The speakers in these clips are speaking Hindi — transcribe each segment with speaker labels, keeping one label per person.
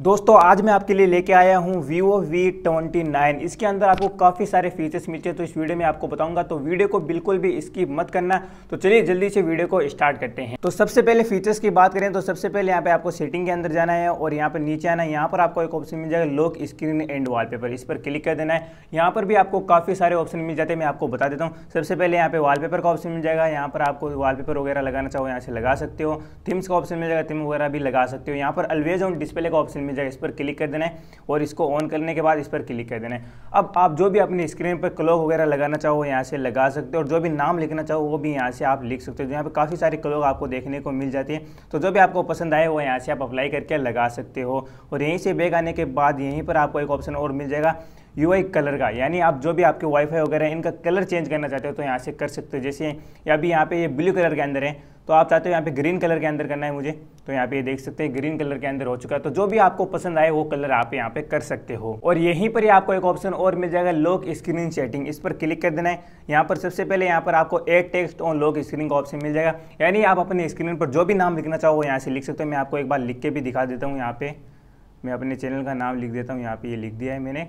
Speaker 1: दोस्तों आज मैं आपके लिए लेके आया हूँ वीवो वी ट्वेंटी नाइन इसके अंदर आपको काफ़ी सारे फीचर्स मिलते हैं तो इस वीडियो में आपको बताऊंगा तो वीडियो को बिल्कुल भी स्किप मत करना तो चलिए जल्दी से वीडियो को स्टार्ट करते हैं तो सबसे पहले फीचर्स की बात करें तो सबसे पहले यहाँ पे आपको सेटिंग के अंदर जाना है और यहाँ पर नीचे आना है यहाँ पर आपको एक ऑप्शन मिल जाएगा लॉक स्क्रीन एंड वाल इस पर क्लिक कर देना है यहाँ पर भी आपको काफ़ी सारे ऑप्शन मिल जाते हैं मैं आपको बता देता हूँ सबसे पहले यहाँ पे वाल का ऑप्शन मिल जाएगा यहाँ पर आपको वाल वगैरह लगाना चाहो यहाँ से लगा सकते हो थिम्स का ऑप्शन मिल जाएगा थिम वगैरह भी लगा सकते हो यहाँ पर अलवेज ऑन डिस्प्ले का ऑप्शन ऑप्शन मिल जाएगा इस पर क्लिक कर देना है और इसको ऑन करने के बाद इस पर क्लिक कर देना है अब आप जो भी अपनी स्क्रीन पर क्लॉक वगैरह लगाना चाहो यहाँ से लगा सकते हो और जो भी नाम लिखना चाहो वो भी यहाँ से आप लिख सकते हो यहाँ पर काफ़ी सारे क्लॉक आपको देखने को मिल जाती है तो जो भी आपको पसंद आए वो यहाँ से आप अप्लाई करके लगा सकते हो और यहीं से बैग आने के बाद यहीं पर आपको एक ऑप्शन और मिल जाएगा यू कलर का यानी आप जो भी आपके वाईफाई वगैरह इनका कलर चेंज करना चाहते हो तो यहाँ से कर सकते हो जैसे अभी यहाँ पे ये ब्लू कलर के अंदर है तो आप चाहते हो यहाँ पे ग्रीन कलर के अंदर करना है मुझे तो यहाँ पे ये देख सकते हैं ग्रीन कलर के अंदर हो चुका है तो जो भी आपको पसंद आए वो कलर आप यहाँ पे कर सकते हो और यहीं पर ही आपको एक ऑप्शन और मिल जाएगा लॉक स्क्रीन सेटिंग इस पर क्लिक कर देना है यहाँ पर सबसे पहले यहाँ पर आपको add text on lock screen का ऑप्शन मिल जाएगा यानी आप अपने स्क्रीन पर जो भी नाम लिखना चाहो वो यहाँ से लिख सकते हो मैं आपको एक बार लिख के भी दिखा देता हूँ यहाँ पे मैं अपने चैनल का नाम लिख देता हूँ यहाँ पे ये लिख दिया है मैंने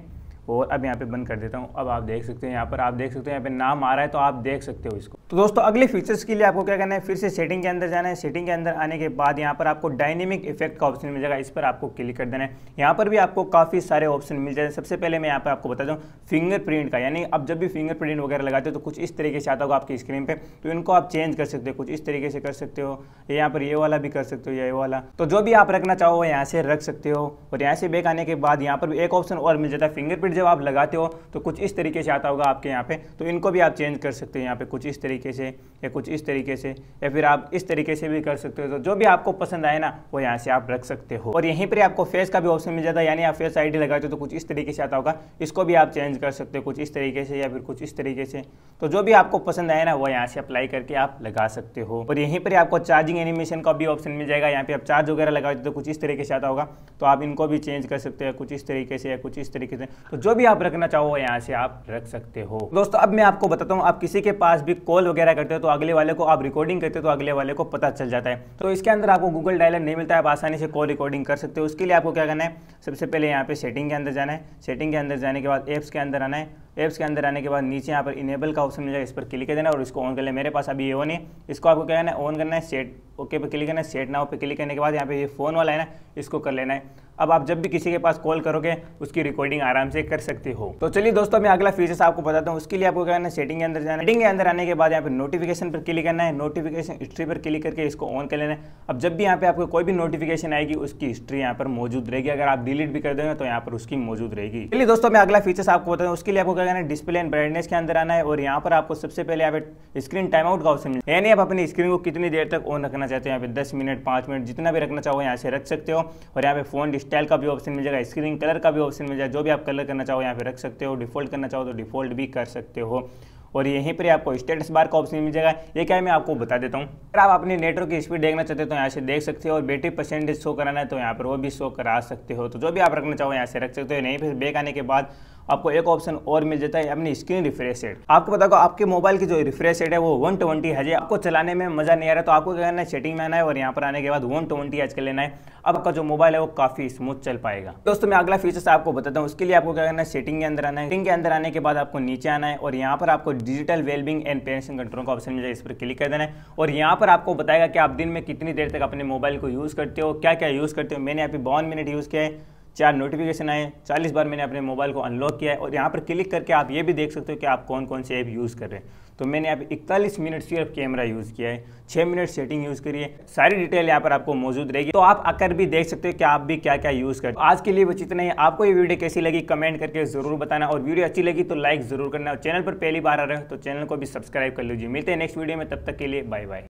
Speaker 1: और अब यहाँ पे बंद कर देता हूँ अब आप देख सकते हैं यहाँ पर आप देख सकते हैं यहाँ पे नाम आ रहा है तो आप देख सकते हो इसको तो दोस्तों अगले फीचर्स के लिए आपको क्या करना है फिर से सेटिंग के अंदर जाना है सेटिंग के अंदर आने के बाद यहाँ पर आपको डायनेमिक इफेक्ट का ऑप्शन मिल जाएगा इस पर आपको क्लिक कर देना है यहाँ पर भी आपको काफ़ी सारे ऑप्शन मिल जाए सबसे पहले मैं यहाँ पर आपको बता दूँ फिंगरप्रिंट का यानी आप जब भी फिंगरप्रिंट वगैरह लगाते हो तो कुछ इस तरीके से आता होगा आपकी स्क्रीन पर तो इनको आप चेंज कर सकते हो कुछ इस तरीके से कर सकते हो या यहाँ पर ये वाला भी कर सकते हो या ये वाला तो जो भी आप रखना चाहो यहाँ से रख सकते हो और यहाँ से बैक आने के बाद यहाँ पर भी एक ऑप्शन और मिल जाता है फिंगरप्रिंट ब्रैकेट जब आप लगाते हो तो कुछ इस तरीके से आता होगा आपके यहाँ पे तो इनको भी आप चेंज कर सकते हो यहाँ पे कुछ इस तरीके से या कुछ इस तरीके से या फिर आप इस तरीके से भी कर सकते हो तो जो भी आपको पसंद आए ना वो यहाँ से आप रख सकते हो और यहीं पर आपको फेस का भी ऑप्शन मिल जाता है यानी आप फेस आईडी लगाते हो तो कुछ इस तरीके से आता होगा इसको भी आप चेंज कर सकते हो कुछ इस तरीके से या फिर कुछ इस तरीके से तो जो भी आपको पसंद आए ना वो यहाँ से अप्लाई करके आप लगा सकते हो और यहीं पर आपको चार्जिंग एनिमेशन का भी ऑप्शन मिल जाएगा यहाँ पे आप चार्ज वगैरह लगाते हो तो कुछ इस तरीके से आता होगा तो आप इनको भी चेंज कर सकते हो कुछ इस तरीके से या कुछ इस तरीके से तो जो भी आप रखना चाहो यहाँ से आप रख सकते हो दोस्तों अब मैं आपको बताता हूँ आप किसी के पास भी कॉल वगैरह करते हो तो अगले वाले को आप रिकॉर्डिंग करते हो तो अगले वाले को पता चल जाता है तो इसके अंदर आपको गूगल डायलर नहीं मिलता है आप आसानी से कॉल रिकॉर्डिंग कर सकते हो उसके लिए आपको क्या करना है सबसे पहले यहाँ पे सेटिंग के अंदर जाना है सेटिंग के अंदर जाने के बाद एप्स के अंदर आना है एप्स के अंदर आने के बाद नीचे यहाँ पर इनेबल का ऑप्शन मिल जाएगा इस पर क्लिक कर देना और इसको ऑन कर लेना मेरे पास अभी ये ऑन है इसको आपको क्या करना है ऑन करना है सेट ओके पर क्लिक करना है सेट नाउ पर क्लिक करने के बाद यहाँ पे ये फ़ोन वाला है ना इसको कर लेना है अब आप जब भी किसी के पास कॉल करोगे उसकी रिकॉर्डिंग आराम से कर सकते हो तो चलिए दोस्तों मैं अगला फीचर्स आपको बताता हूँ उसके लिए आपको क्या करना सेटिंग के अंदर जाना सेटिंग के अंदर आने के बाद यहाँ पे नोटिफिकेशन पर क्लिक करना है नोटिफिकेशन हिस्ट्री पर क्लिक करके इसको ऑन कर लेना है अब जब भी यहाँ पे आपको कोई भी नोटिफिकेशन आएगी उसकी हिस्ट्री यहाँ पर मौजूद रहेगी अगर आप डिलीट भी कर देंगे तो यहाँ पर उसकी मौजूद रहेगी चलिए दोस्तों मैं अगला फीचर्स आपको बताता हूँ उसके लिए आपको लगाना है डिस्प्ले एंड ब्राइटनेस के अंदर आना है और यहाँ पर आपको सबसे पहले यहाँ पे स्क्रीन टाइम आउट का ऑप्शन यानी आप अपनी स्क्रीन को कितनी देर तक ऑन रखना चाहते हो यहाँ पे दस मिनट पाँच मिनट जितना भी रखना चाहो यहाँ से रख सकते हो और यहाँ पे फोन स्टाइल का भी ऑप्शन मिल जाएगा स्क्रीन कलर का भी ऑप्शन मिल जाएगा जो भी आप कलर करना चाहो यहाँ पे रख सकते हो डिफॉल्ट करना चाहो तो डिफॉल्ट भी कर सकते हो और यहीं पर आपको स्टेटस बार का ऑप्शन मिल जाएगा ये क्या है मैं आपको बता देता हूँ अगर आप अपने नेटवर्क की स्पीड देखना चाहते हो तो यहाँ से देख सकते हो और बैटरी परसेंटेज शो कराना है तो यहाँ पर वो भी शो करा सकते हो तो जो भी आप रखना चाहो यहाँ से रख सकते हो नहीं फिर बैक आने के बाद आपको एक ऑप्शन और मिल जाता है अपनी स्क्रीन रिफ्रेश रेट आपको बता दो आपके मोबाइल की जो रिफ्रेश रेट है वो वन ट्वेंटी है आपको चलाने में मजा नहीं आ रहा तो आपको क्या करना है सेटिंग में आना है और यहाँ पर आने के बाद वन ट्वेंटी एच लेना है आपका जो मोबाइल है वो काफी स्मूथ चल पाएगा दोस्तों मैं अगला फीचर्स आपको बताता हूँ उसके लिए आपको क्या करना है सेटिंग के अंदर आना है सेटिंग के अंदर आने के बाद आपको नीचे आना है और यहाँ पर आपको digital wellbeing and pension control का ऑप्शन मिल जाएगा इस पर क्लिक कर देना है और यहाँ पर आपको बताएगा कि आप दिन में कितनी देर तक अपने मोबाइल को यूज़ करते हो क्या क्या यूज़ करते हो मैंने यहाँ पे बावन मिनट यूज़ किया है चार नोटिफिकेशन आए चालीस बार मैंने अपने मोबाइल को अनलॉक किया है और यहाँ पर क्लिक करके आप ये भी देख सकते हो कि आप कौन कौन से ऐप यूज़ कर रहे हैं तो मैंने आप इकतालीस मिनट सिर्फ कैमरा यूज़ किया है छः मिनट सेटिंग यूज़ करिए सारी डिटेल यहाँ पर आपको मौजूद रहेगी तो आप आकर भी देख सकते हो कि आप भी क्या क्या यूज़ कर आज के लिए बस नहीं ही आपको ये वीडियो कैसी लगी कमेंट करके ज़रूर बताना और वीडियो अच्छी लगी तो लाइक ज़रूर करना और चैनल पर पहली बार आ रहे हो तो चैनल को भी सब्सक्राइब कर लीजिए मिलते हैं नेक्स्ट वीडियो में तब तक के लिए बाय बाय